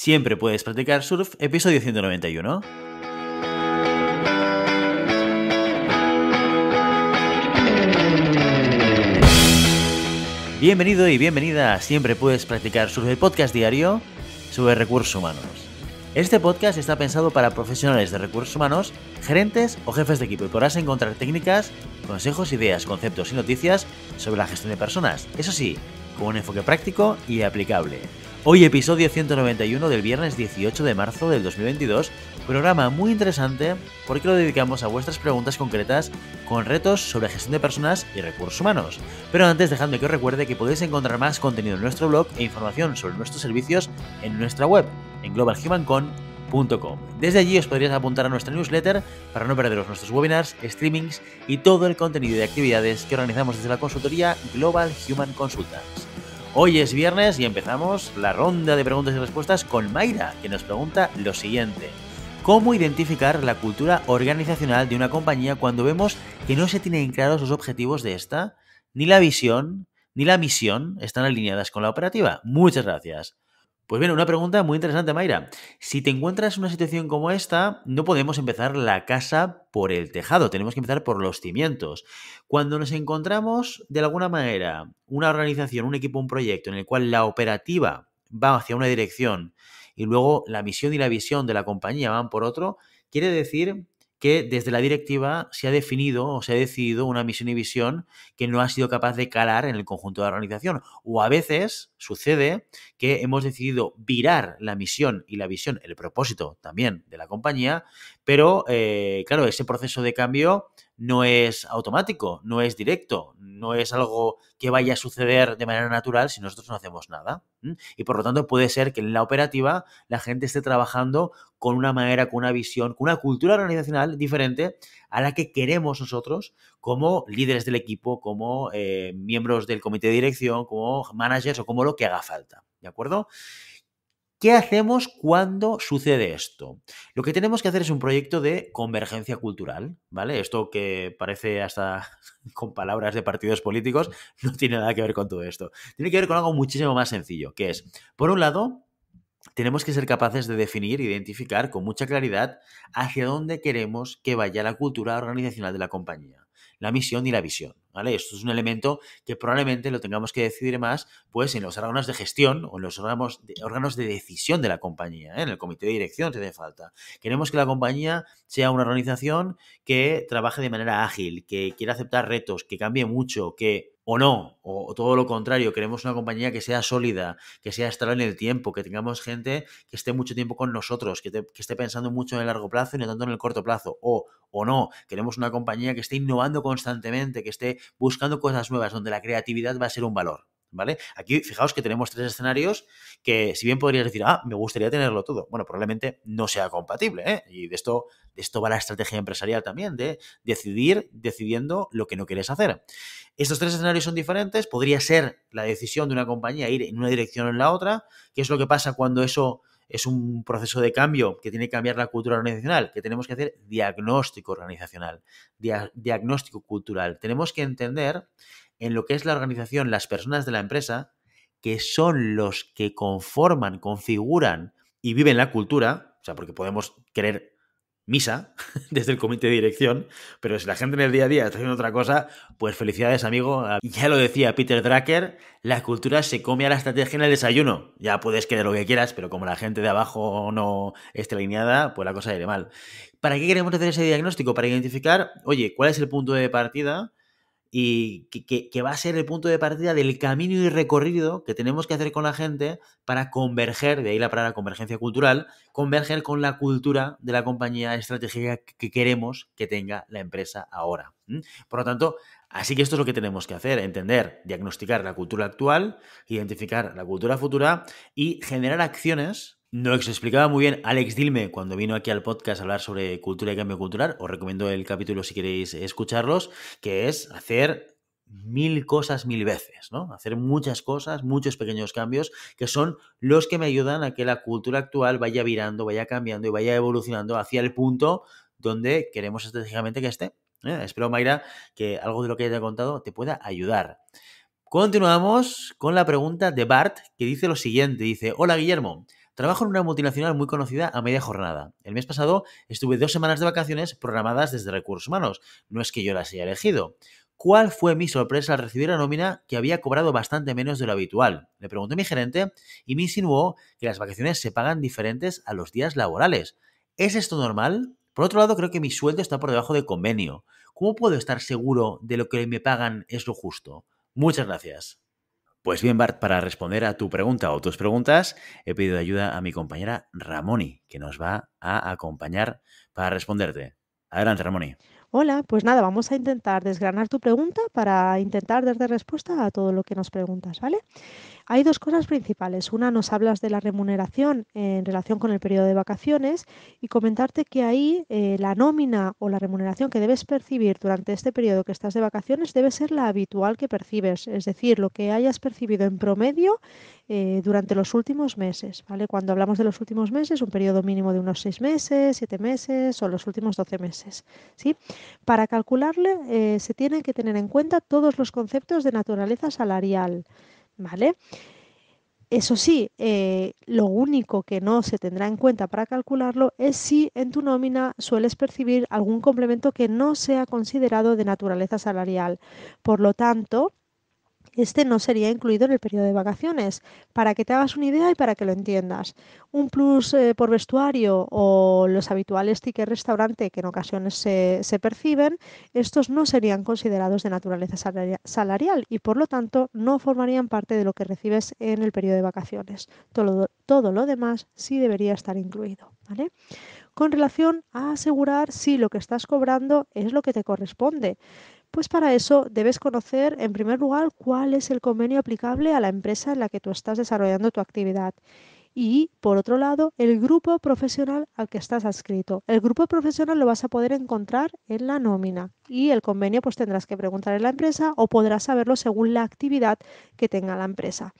Siempre puedes practicar surf, episodio 191. Bienvenido y bienvenida a Siempre puedes practicar surf, el podcast diario sobre recursos humanos. Este podcast está pensado para profesionales de recursos humanos, gerentes o jefes de equipo y podrás encontrar técnicas, consejos, ideas, conceptos y noticias sobre la gestión de personas, eso sí, con un enfoque práctico y aplicable. Hoy episodio 191 del viernes 18 de marzo del 2022, programa muy interesante porque lo dedicamos a vuestras preguntas concretas con retos sobre gestión de personas y recursos humanos. Pero antes dejadme que os recuerde que podéis encontrar más contenido en nuestro blog e información sobre nuestros servicios en nuestra web, en globalhumancon.com. Desde allí os podríais apuntar a nuestra newsletter para no perderos nuestros webinars, streamings y todo el contenido de actividades que organizamos desde la consultoría Global Human Consultants. Hoy es viernes y empezamos la ronda de preguntas y respuestas con Mayra, que nos pregunta lo siguiente. ¿Cómo identificar la cultura organizacional de una compañía cuando vemos que no se tienen claros los objetivos de esta, ni la visión, ni la misión están alineadas con la operativa? Muchas gracias. Pues bien, una pregunta muy interesante, Mayra. Si te encuentras en una situación como esta, no podemos empezar la casa por el tejado, tenemos que empezar por los cimientos. Cuando nos encontramos, de alguna manera, una organización, un equipo, un proyecto en el cual la operativa va hacia una dirección y luego la misión y la visión de la compañía van por otro, quiere decir que desde la directiva se ha definido o se ha decidido una misión y visión que no ha sido capaz de calar en el conjunto de la organización. O a veces sucede que hemos decidido virar la misión y la visión, el propósito también de la compañía, pero eh, claro, ese proceso de cambio no es automático, no es directo, no es algo que vaya a suceder de manera natural si nosotros no hacemos nada. Y por lo tanto puede ser que en la operativa la gente esté trabajando con una manera, con una visión, con una cultura organizacional diferente a la que queremos nosotros como líderes del equipo, como eh, miembros del comité de dirección, como managers o como lo que haga falta. ¿De acuerdo? ¿Qué hacemos cuando sucede esto? Lo que tenemos que hacer es un proyecto de convergencia cultural, ¿vale? Esto que parece hasta con palabras de partidos políticos, no tiene nada que ver con todo esto. Tiene que ver con algo muchísimo más sencillo, que es, por un lado, tenemos que ser capaces de definir e identificar con mucha claridad hacia dónde queremos que vaya la cultura organizacional de la compañía, la misión y la visión. ¿vale? Esto es un elemento que probablemente lo tengamos que decidir más pues, en los órganos de gestión o en los órganos de, órganos de decisión de la compañía, ¿eh? en el comité de dirección si hace falta. Queremos que la compañía sea una organización que trabaje de manera ágil, que quiera aceptar retos, que cambie mucho, que o no, o, todo lo contrario, queremos una compañía que sea sólida, que sea estable en el tiempo, que tengamos gente que esté mucho tiempo con nosotros, que, esté pensando mucho en el largo plazo y no tanto en el corto plazo, o, o no, queremos una compañía que esté innovando constantemente, que esté buscando cosas nuevas, donde la creatividad va a ser un valor. ¿vale? Aquí fijaos que tenemos tres escenarios que si bien podrías decir, ah, me gustaría tenerlo todo, bueno, probablemente no sea compatible, ¿eh? Y de esto, de esto va la estrategia empresarial también, de decidir decidiendo lo que no quieres hacer. Estos tres escenarios son diferentes, podría ser la decisión de una compañía ir en una dirección o en la otra, ¿Qué es lo que pasa cuando eso es un proceso de cambio que tiene que cambiar la cultura organizacional, que tenemos que hacer diagnóstico organizacional, diagnóstico cultural. Tenemos que entender en lo que es la organización, las personas de la empresa, que son los que conforman, configuran y viven la cultura, o sea, porque podemos querer misa desde el comité de dirección, pero si la gente en el día a día está haciendo otra cosa, pues felicidades amigo. Ya lo decía Peter Dracker, la cultura se come a la estrategia en el desayuno. Ya puedes querer lo que quieras, pero como la gente de abajo no esté alineada, pues la cosa irá mal. ¿Para qué queremos hacer ese diagnóstico? Para identificar, oye, cuál es el punto de partida y que, que, va a ser el punto de partida del camino y recorrido que tenemos que hacer con la gente para converger, de ahí la palabra convergencia cultural, converger con la cultura de la compañía estratégica que queremos que tenga la empresa ahora. Por lo tanto, así que esto es lo que tenemos que hacer, entender, diagnosticar la cultura actual, identificar la cultura futura y generar acciones no, explicaba muy bien Alex Dilme cuando vino aquí al podcast a hablar sobre cultura y cambio cultural. Os recomiendo el capítulo si queréis escucharlos, que es hacer mil cosas mil veces, ¿no? Hacer muchas cosas, muchos pequeños cambios, que son los que me ayudan a que la cultura actual vaya virando, vaya cambiando y vaya evolucionando hacia el punto donde queremos estratégicamente que esté. ¿eh? espero, Mayra, que algo de lo que he contado te pueda ayudar. Continuamos con la pregunta de Bart, que dice lo siguiente. Dice, hola Guillermo, Trabajo en una multinacional muy conocida a media jornada. El mes pasado estuve dos semanas de vacaciones programadas desde recursos humanos. No es que yo las haya elegido. ¿Cuál fue mi sorpresa al recibir la nómina que había cobrado bastante menos de lo habitual? Le pregunté a mi gerente y me insinuó que las vacaciones se pagan diferentes a los días laborales. ¿Es esto normal? Por otro lado, creo que mi sueldo está por debajo de convenio. ¿Cómo puedo estar seguro de lo que me pagan es lo justo? Muchas gracias. Pues bien, Bart, para responder a tu pregunta o tus preguntas, he pedido ayuda a mi compañera Ramoni, que nos va a acompañar para responderte. Adelante, Ramoni. Hola, pues nada, vamos a intentar desgranar tu pregunta para intentar darte respuesta a todo lo que nos preguntas, ¿vale? Hay dos cosas principales. Una, nos hablas de la remuneración en relación con el periodo de vacaciones y comentarte que ahí eh, la nómina o la remuneración que debes percibir durante este periodo que estás de vacaciones debe ser la habitual que percibes, es decir, lo que hayas percibido en promedio eh, durante los últimos meses. ¿vale? Cuando hablamos de los últimos meses, un periodo mínimo de unos seis meses, siete meses o los últimos 12 meses. ¿sí? Para calcularle eh, se tienen que tener en cuenta todos los conceptos de naturaleza salarial. ¿vale? Eso sí, eh, lo único que no se tendrá en cuenta para calcularlo es si en tu nómina sueles percibir algún complemento que no sea considerado de naturaleza salarial. Por lo tanto, este no sería incluido en el periodo de vacaciones, para que te hagas una idea y para que lo entiendas. Un plus eh, por vestuario o los habituales tickets restaurante que en ocasiones se, perciben, estos no serían considerados de naturaleza salarial y por lo tanto no formarían parte de lo que recibes en el periodo de vacaciones. Todo, lo demás sí debería estar incluido. Con relación a asegurar si lo que estás cobrando es lo que te corresponde. Pues para eso debes conocer, en primer lugar, cuál es el convenio aplicable a la empresa en la que tú estás desarrollando tu actividad. Y, por otro lado, el grupo profesional al que estás adscrito. El grupo profesional lo vas a poder encontrar en la nómina y el convenio pues tendrás que preguntar en la empresa o podrás saberlo según la actividad que tenga la empresa.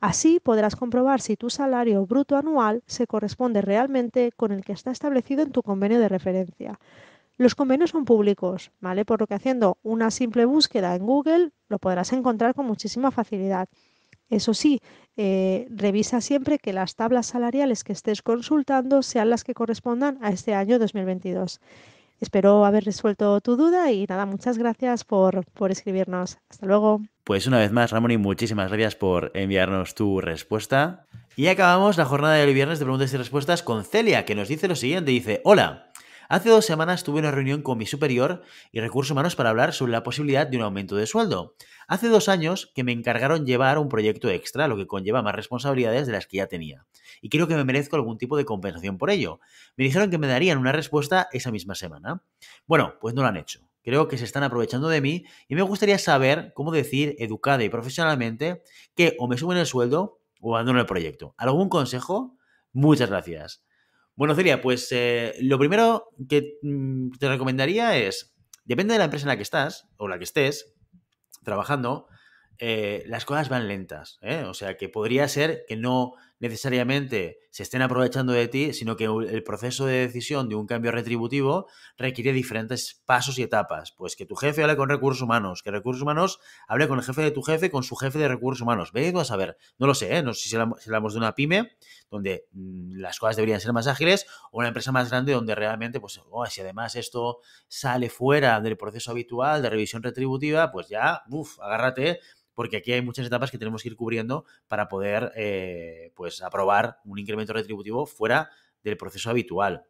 Así podrás comprobar si tu salario bruto anual se corresponde realmente con el que está establecido en tu convenio de referencia. Los convenios son públicos, ¿vale? Por lo que haciendo una simple búsqueda en Google lo podrás encontrar con muchísima facilidad. Eso sí, eh, revisa siempre que las tablas salariales que estés consultando sean las que correspondan a este año 2022. Espero haber resuelto tu duda y nada, muchas gracias por, escribirnos. Hasta luego. Pues una vez más, Ramón, y muchísimas gracias por enviarnos tu respuesta. Y acabamos la jornada del viernes de preguntas y respuestas con Celia, que nos dice lo siguiente. Dice, hola. Hace dos semanas tuve una reunión con mi superior y recursos humanos para hablar sobre la posibilidad de un aumento de sueldo. Hace dos años que me encargaron llevar un proyecto extra, lo que conlleva más responsabilidades de las que ya tenía. Y creo que me merezco algún tipo de compensación por ello. Me dijeron que me darían una respuesta esa misma semana. Bueno, pues no lo han hecho. Creo que se están aprovechando de mí y me gustaría saber cómo decir educada y profesionalmente que o me suben el sueldo o abandono el proyecto. ¿Algún consejo? Muchas gracias. Bueno, Celia, pues eh, lo primero que mm, te recomendaría es, depende de la empresa en la que estás o la que estés trabajando, eh, las cosas van lentas. ¿eh? O sea, que podría ser que no necesariamente se estén aprovechando de ti, sino que el proceso de decisión de un cambio retributivo requiere diferentes pasos y etapas. Pues que tu jefe hable con recursos humanos, que recursos humanos hable con el jefe de tu jefe, con su jefe de recursos humanos. Ve a saber, no lo sé, ¿eh? no sé si hablamos de una pyme donde mm, las cosas deberían ser más ágiles o una empresa más grande donde realmente, pues, oh, si además esto sale fuera del proceso habitual de revisión retributiva, pues ya, uff, agárrate porque aquí hay muchas etapas que tenemos que ir cubriendo para poder eh, pues, aprobar un incremento retributivo fuera del proceso habitual.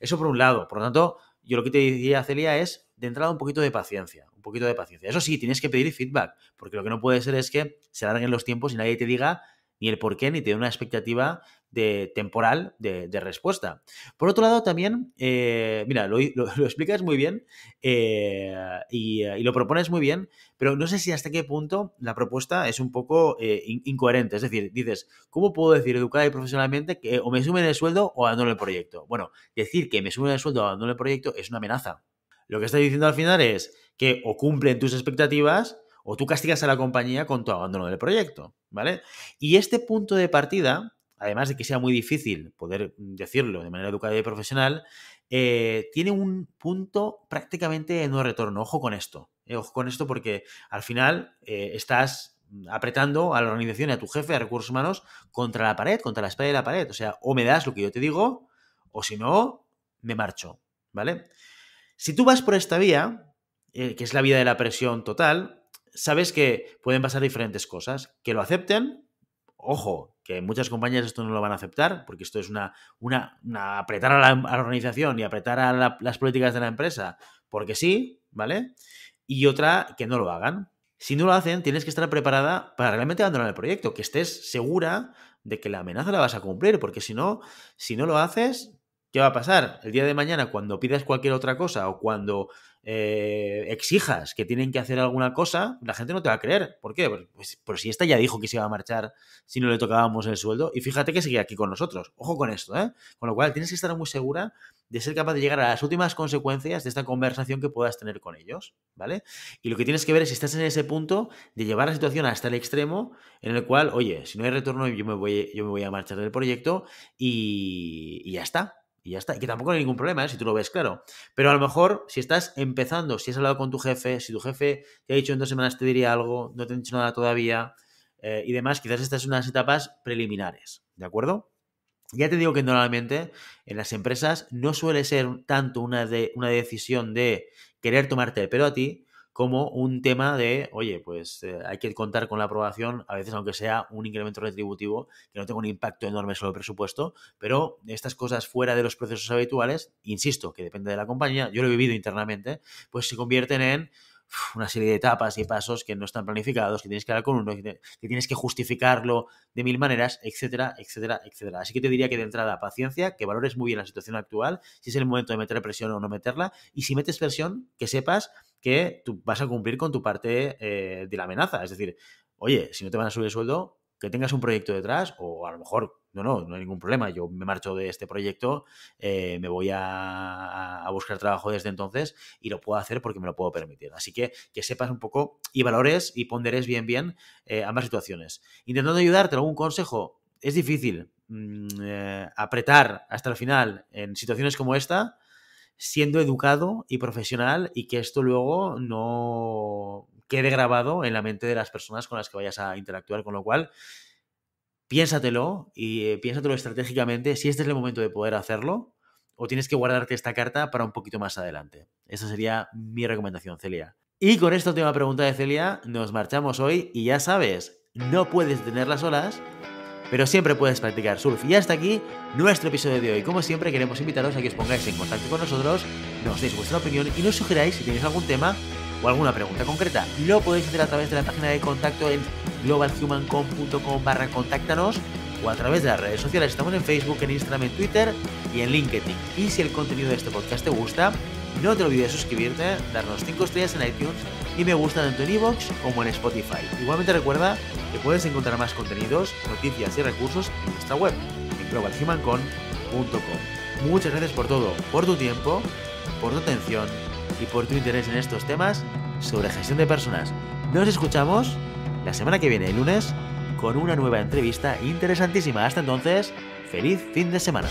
Eso por un lado. Por lo tanto, yo lo que te diría, Celia, es de entrada un poquito de paciencia, un poquito de paciencia. Eso sí, tienes que pedir feedback, porque lo que no puede ser es que se alarguen los tiempos y nadie te diga ni el por qué, ni te dé una expectativa de temporal de, respuesta. Por otro lado, también, eh, mira, lo, explicas muy bien eh, eh, y, lo propones muy bien, pero no sé si hasta qué punto la propuesta es un poco incoherente. Es decir, dices, ¿cómo puedo decir educada y profesionalmente que o me sumen el sueldo o abandono el proyecto? Bueno, decir que me sumen el sueldo o abandono el proyecto es una amenaza. Lo que estás diciendo al final es que o cumplen tus expectativas o tú castigas a la compañía con tu abandono del proyecto, ¿vale? Y este punto de partida además de que sea muy difícil poder mm, decirlo de manera educada y profesional, eh, tiene un punto prácticamente no retorno. Ojo con esto. Eh, ojo con esto porque al final eh, estás mm, apretando a la organización y a tu jefe, de recursos humanos, contra la pared, contra la espalda de la pared. O sea, o me das lo que yo te digo, o si no, me marcho. ¿Vale? Si tú vas por esta vía, que es la vía de la presión total, sabes que pueden pasar diferentes cosas. Que lo acepten, ojo, que muchas compañías esto no lo van a aceptar, porque esto es una, una, apretar a la, organización y apretar a las políticas de la empresa, porque sí, ¿vale? Y otra, que no lo hagan. Si no lo hacen, tienes que estar preparada para realmente abandonar el proyecto, que estés segura de que la amenaza la vas a cumplir, porque si no, si no lo haces, ¿qué va a pasar? El día de mañana, cuando pidas cualquier otra cosa o cuando eh, exijas que tienen que hacer alguna cosa, la gente no te va a creer. ¿Por qué? Pues, pues si esta ya dijo que se iba a marchar si no le tocábamos el sueldo, y fíjate que sigue aquí con nosotros. Ojo con esto, ¿eh? Con lo cual tienes que estar muy segura de ser capaz de llegar a las últimas consecuencias de esta conversación que puedas tener con ellos, ¿vale? Y lo que tienes que ver es si estás en ese punto de llevar la situación hasta el extremo en el cual, oye, si no hay retorno, yo me voy, yo me voy a marchar del proyecto y, y ya está. Y ya está. Y que tampoco hay ningún problema, ¿eh? si tú lo ves claro. Pero a lo mejor, si estás empezando, si has hablado con tu jefe, si tu jefe te ha dicho en dos semanas te diría algo, no te han dicho nada todavía eh, y demás, quizás estas son unas etapas preliminares. ¿De acuerdo? Ya te digo que normalmente en las empresas no suele ser tanto una, de, una decisión de querer tomarte el pelo a ti, como un tema de, oye, pues eh, hay que contar con la aprobación, a veces aunque sea un incremento retributivo, que no tenga un impacto enorme sobre el presupuesto, pero estas cosas fuera de los procesos habituales, insisto, que depende de la compañía, yo lo he vivido internamente, pues se convierten en una serie de etapas y pasos que no están planificados, que tienes que hablar con uno, que, tienes que justificarlo de mil maneras, etcétera, etcétera, etcétera. Así que te diría que de entrada, paciencia, que valores muy bien la situación actual, si es el momento de meter presión o no meterla, y si metes presión, que sepas que tú vas a cumplir con tu parte eh, de la amenaza. Es decir, oye, si no te van a subir el sueldo, que tengas un proyecto detrás o a lo mejor, no, no, no hay ningún problema, yo me marcho de este proyecto, eh, me voy a, buscar trabajo desde entonces y lo puedo hacer porque me lo puedo permitir. Así que que sepas un poco y valores y ponderes bien, bien eh, ambas situaciones. Intentando ayudarte, algún consejo, es difícil mm, apretar hasta el final en situaciones como esta siendo educado y profesional y que esto luego no quede grabado en la mente de las personas con las que vayas a interactuar, con lo cual piénsatelo y eh, piénsatelo estratégicamente si este es el momento de poder hacerlo o tienes que guardarte esta carta para un poquito más adelante. Esa sería mi recomendación, Celia. Y con esta última pregunta de Celia, nos marchamos hoy y ya sabes, no puedes tener las olas pero siempre puedes practicar surf. Y hasta aquí nuestro episodio de hoy. Como siempre, queremos invitaros a que os pongáis en contacto con nosotros, nos deis vuestra opinión y nos sugeráis si tenéis algún tema o alguna pregunta concreta. Lo podéis hacer a través de la página de contacto en globalhumancom.com barra contáctanos o a través de las redes sociales. Estamos en Facebook, en Instagram, en Twitter y en LinkedIn. Y si el contenido de este podcast te gusta, no te olvides de suscribirte, darnos 5 estrellas en iTunes y me gusta tanto en Ebox como en Spotify. Igualmente recuerda que puedes encontrar más contenidos, noticias y recursos en nuestra web, en globalhumancon.com. Muchas gracias por todo, por tu tiempo, por tu atención y por tu interés en estos temas sobre gestión de personas. Nos escuchamos la semana que viene, el lunes, con una nueva entrevista interesantísima. Hasta entonces, feliz fin de semana.